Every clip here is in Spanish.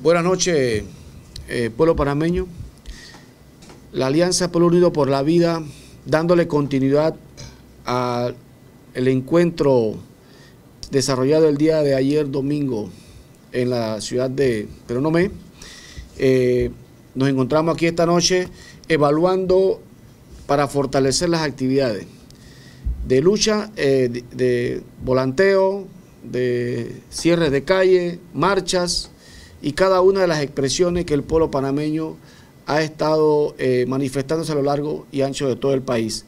Buenas noches, eh, pueblo panameño. La Alianza Pueblo Unido por la Vida, dándole continuidad al encuentro desarrollado el día de ayer domingo en la ciudad de Peronomé. Eh, nos encontramos aquí esta noche evaluando para fortalecer las actividades de lucha, eh, de, volanteo, de cierres de calle, marchas, y cada una de las expresiones que el pueblo panameño ha estado eh, manifestándose a lo largo y ancho de todo el país.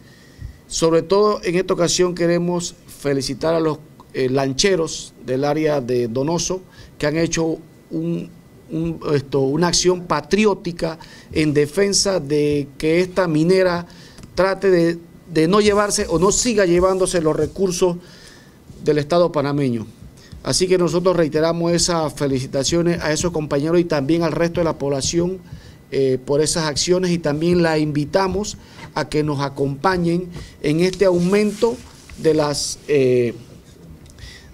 Sobre todo en esta ocasión queremos felicitar a los eh, lancheros del área de Donoso que han hecho una acción patriótica en defensa de que esta minera trate de no llevarse o no siga llevándose los recursos del Estado panameño. Así que nosotros reiteramos esas felicitaciones a esos compañeros y también al resto de la población eh, por esas acciones y también la invitamos a que nos acompañen en este aumento de las, eh,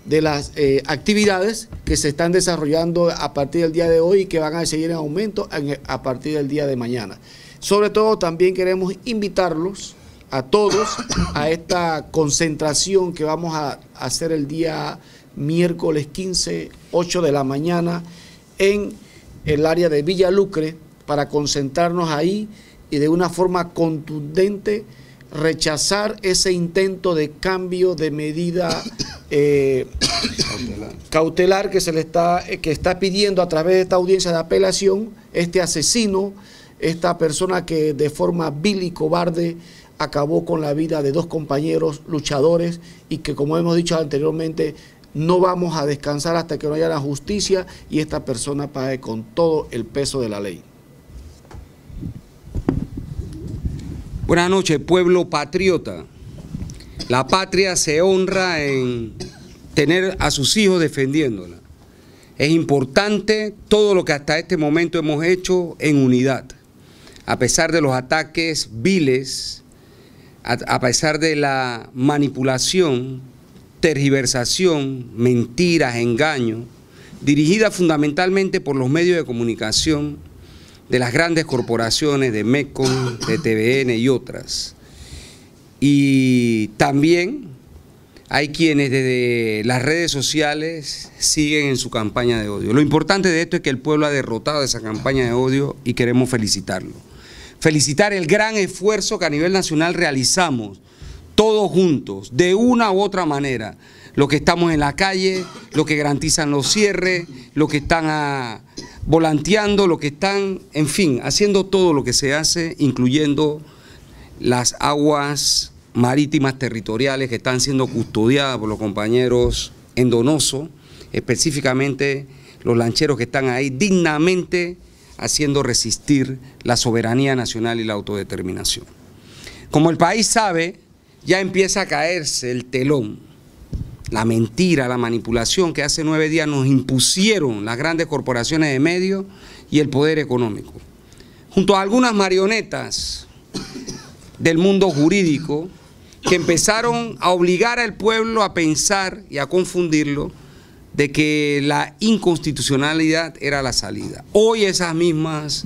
de las eh, actividades que se están desarrollando a partir del día de hoy y que van a seguir en aumento a partir del día de mañana. Sobre todo también queremos invitarlos a todos a esta concentración que vamos a hacer el día miércoles 15, 8 de la mañana, en el área de Villa Lucre, para concentrarnos ahí y de una forma contundente rechazar ese intento de cambio de medida eh, cautelar. que se le está, eh, que está pidiendo a través de esta audiencia de apelación, este asesino, esta persona que de forma vil y cobarde acabó con la vida de dos compañeros luchadores y que como hemos dicho anteriormente no vamos a descansar hasta que no haya la justicia y esta persona pague con todo el peso de la ley. Buenas noches, pueblo patriota. La patria se honra en tener a sus hijos defendiéndola. Es importante todo lo que hasta este momento hemos hecho en unidad. A pesar de los ataques viles, a pesar de la manipulación tergiversación, mentiras, engaños, dirigida fundamentalmente por los medios de comunicación de las grandes corporaciones de MECON, de TVN y otras. Y también hay quienes desde las redes sociales siguen en su campaña de odio. Lo importante de esto es que el pueblo ha derrotado esa campaña de odio y queremos felicitarlo. Felicitar el gran esfuerzo que a nivel nacional realizamos todos juntos, de una u otra manera. Los que estamos en la calle, los que garantizan los cierres, los que están ah, volanteando, los que están, en fin, haciendo todo lo que se hace, incluyendo las aguas marítimas territoriales que están siendo custodiadas por los compañeros en Donoso, específicamente los lancheros que están ahí dignamente haciendo resistir la soberanía nacional y la autodeterminación. Como el país sabe, ya empieza a caerse el telón. La mentira, la manipulación que hace nueve días nos impusieron las grandes corporaciones de medios y el poder económico. Junto a algunas marionetas del mundo jurídico que empezaron a obligar al pueblo a pensar y a confundirlo de que la inconstitucionalidad era la salida. Hoy esas mismas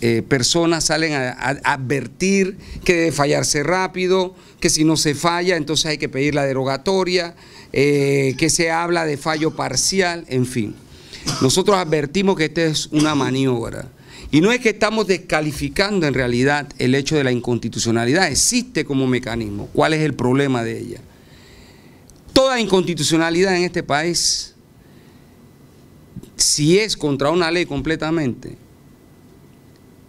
eh, personas salen a, advertir que debe fallarse rápido, que si no se falla, entonces hay que pedir la derogatoria, eh, que se habla de fallo parcial, en fin. Nosotros advertimos que esta es una maniobra. Y no es que estamos descalificando en realidad el hecho de la inconstitucionalidad, existe como mecanismo. ¿Cuál es el problema de ella? Toda inconstitucionalidad en este país, si es contra una ley completamente,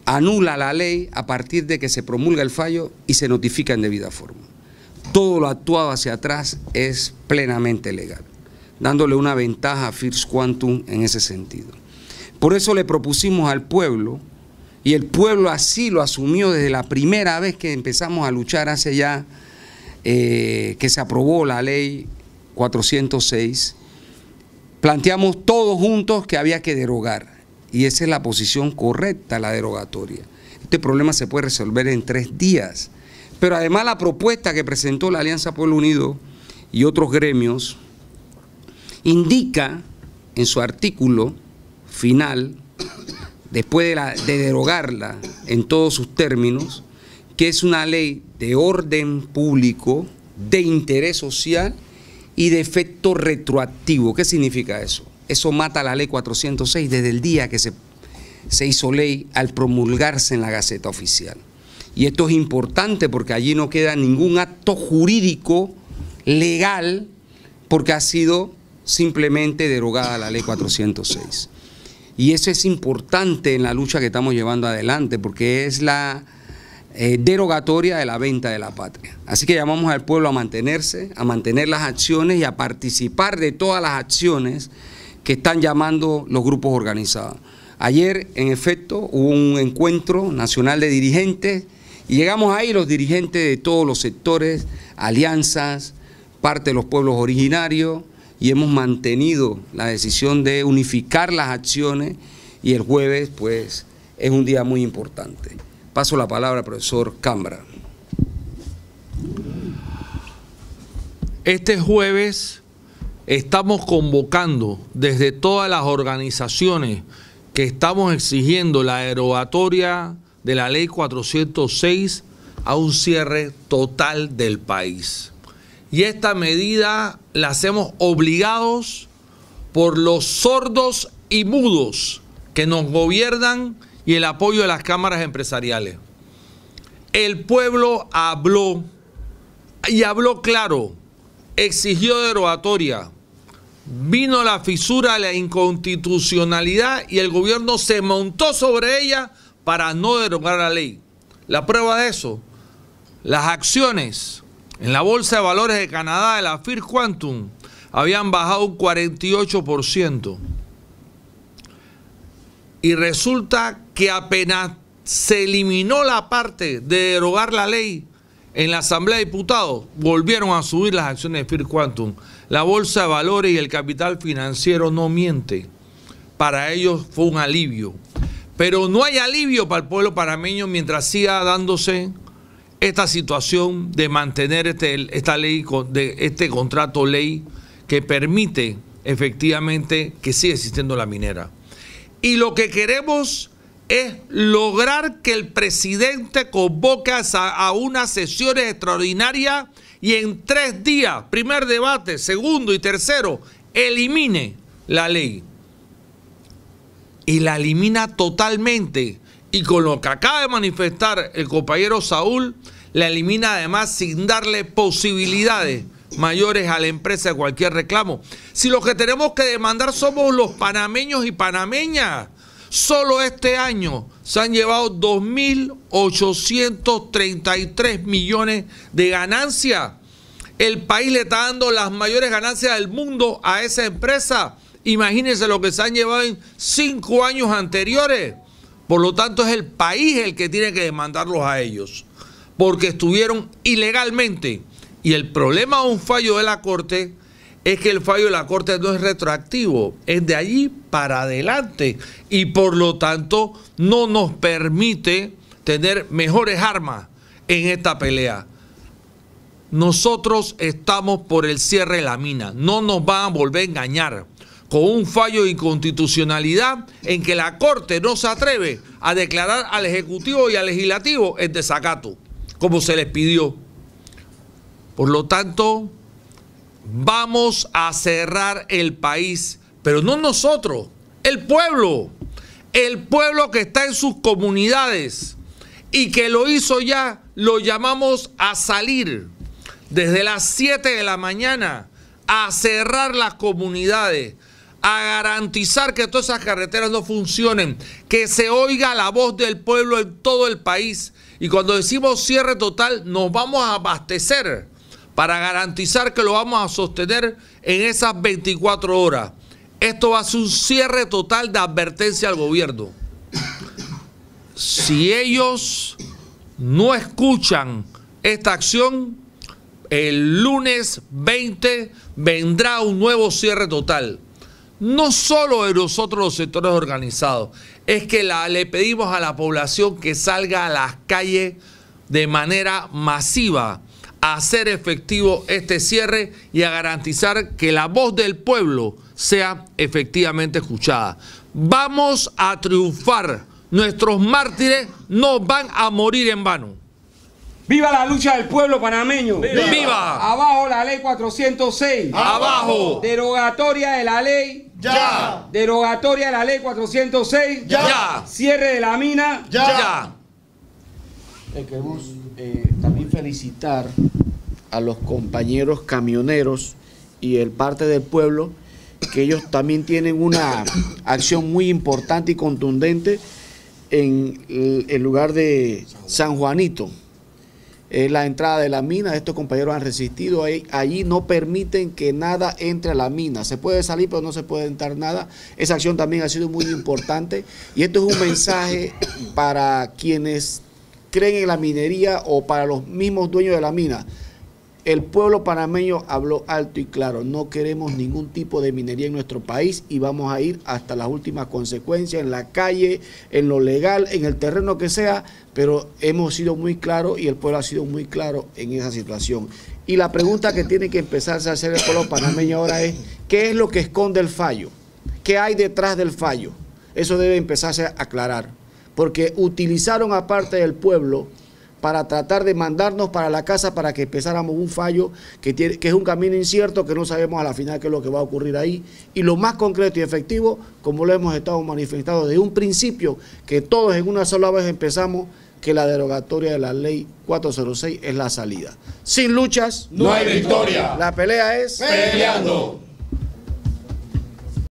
anula la ley a partir de que se promulga el fallo y se notifica en debida forma. Todo lo actuado hacia atrás es plenamente legal, dándole una ventaja a First Quantum en ese sentido. Por eso le propusimos al pueblo, y el pueblo así lo asumió desde la primera vez que empezamos a luchar hace ya eh, que se aprobó la ley 406, planteamos todos juntos que había que derogar y esa es la posición correcta, la derogatoria. Este problema se puede resolver en tres días. Pero además la propuesta que presentó la Alianza Pueblo Unido y otros gremios indica en su artículo final, después de, la, de derogarla en todos sus términos, que es una ley de orden público, de interés social y de efecto retroactivo. ¿Qué significa eso? Eso mata la ley 406 desde el día que se, se hizo ley al promulgarse en la Gaceta Oficial. Y esto es importante porque allí no queda ningún acto jurídico legal porque ha sido simplemente derogada la ley 406. Y eso es importante en la lucha que estamos llevando adelante, porque es la eh, derogatoria de la venta de la patria. Así que llamamos al pueblo a mantenerse, a mantener las acciones y a participar de todas las acciones que están llamando los grupos organizados. Ayer, en efecto, hubo un encuentro nacional de dirigentes y llegamos ahí los dirigentes de todos los sectores, alianzas, parte de los pueblos originarios y hemos mantenido la decisión de unificar las acciones y el jueves pues es un día muy importante. Paso la palabra al profesor Cambra. Este jueves estamos convocando desde todas las organizaciones que estamos exigiendo la derogatoria de la ley 406 a un cierre total del país. Y esta medida la hacemos obligados por los sordos y mudos que nos gobiernan y el apoyo de las cámaras empresariales. El pueblo habló y habló claro, exigió derogatoria vino la fisura, la inconstitucionalidad y el gobierno se montó sobre ella para no derogar la ley. La prueba de eso, las acciones en la Bolsa de Valores de Canadá de la Fir Quantum habían bajado un 48%. Y resulta que apenas se eliminó la parte de derogar la ley en la Asamblea de Diputados, volvieron a subir las acciones de Fir Quantum. La bolsa de valores y el capital financiero no miente. Para ellos fue un alivio. Pero no hay alivio para el pueblo parameño mientras siga dándose esta situación de mantener este, esta ley, de este contrato ley que permite efectivamente que siga existiendo la minera. Y lo que queremos es lograr que el presidente convoque a, a unas sesiones extraordinarias y en tres días, primer debate, segundo y tercero, elimine la ley. Y la elimina totalmente. Y con lo que acaba de manifestar el compañero Saúl, la elimina además sin darle posibilidades mayores a la empresa de cualquier reclamo. Si lo que tenemos que demandar somos los panameños y panameñas, solo este año se han llevado 2.833 millones de ganancias. El país le está dando las mayores ganancias del mundo a esa empresa. Imagínense lo que se han llevado en cinco años anteriores. Por lo tanto, es el país el que tiene que demandarlos a ellos, porque estuvieron ilegalmente. Y el problema de un fallo de la Corte es que el fallo de la Corte no es retroactivo, es de allí para adelante y por lo tanto no nos permite tener mejores armas en esta pelea. Nosotros estamos por el cierre de la mina, no nos van a volver a engañar con un fallo de inconstitucionalidad en que la Corte no se atreve a declarar al Ejecutivo y al Legislativo el desacato, como se les pidió. Por lo tanto, vamos a cerrar el país, pero no nosotros, el pueblo, el pueblo que está en sus comunidades y que lo hizo ya, lo llamamos a salir desde las 7 de la mañana a cerrar las comunidades, a garantizar que todas esas carreteras no funcionen, que se oiga la voz del pueblo en todo el país. Y cuando decimos cierre total, nos vamos a abastecer para garantizar que lo vamos a sostener en esas 24 horas. Esto va a ser un cierre total de advertencia al gobierno. Si ellos no escuchan esta acción, el lunes 20 vendrá un nuevo cierre total. No solo de nosotros los sectores organizados, es que le pedimos a la población que salga a las calles de manera masiva a hacer efectivo este cierre y a garantizar que la voz del pueblo sea efectivamente escuchada. Vamos a triunfar. Nuestros mártires no van a morir en vano. ¡Viva la lucha del pueblo panameño! ¡Viva! ¡Abajo la ley 406! ¡Abajo! Derogatoria de la ley. ¡Ya! Derogatoria de la ley 406. ¡Ya! Cierre de la mina. ¡Ya! ya queremos eh, también felicitar a los compañeros camioneros y el parte del pueblo, que ellos también tienen una acción muy importante y contundente en el lugar de San Juanito. en la entrada de la mina, estos compañeros han resistido, allí no permiten que nada entre a la mina, se puede salir pero no se puede entrar nada, esa acción también ha sido muy importante y esto es un mensaje para quienes creen en la minería o para los mismos dueños de la mina. El pueblo panameño habló alto y claro, no queremos ningún tipo de minería en nuestro país y vamos a ir hasta las últimas consecuencias, en la calle, en lo legal, en el terreno que sea, pero hemos sido muy claros y el pueblo ha sido muy claro en esa situación. Y la pregunta que tiene que empezarse a hacer el pueblo panameño ahora es, ¿qué es lo que esconde el fallo? ¿Qué hay detrás del fallo? Eso debe empezarse a aclarar porque utilizaron a parte del pueblo para tratar de mandarnos para la casa para que empezáramos un fallo que, que es un camino incierto, que no sabemos a la final qué es lo que va a ocurrir ahí. Y lo más concreto y efectivo, como lo hemos estado manifestando desde un principio, que todos en una sola vez empezamos, que la derogatoria de la ley 406 es la salida. Sin luchas, no hay victoria. La pelea es peleando.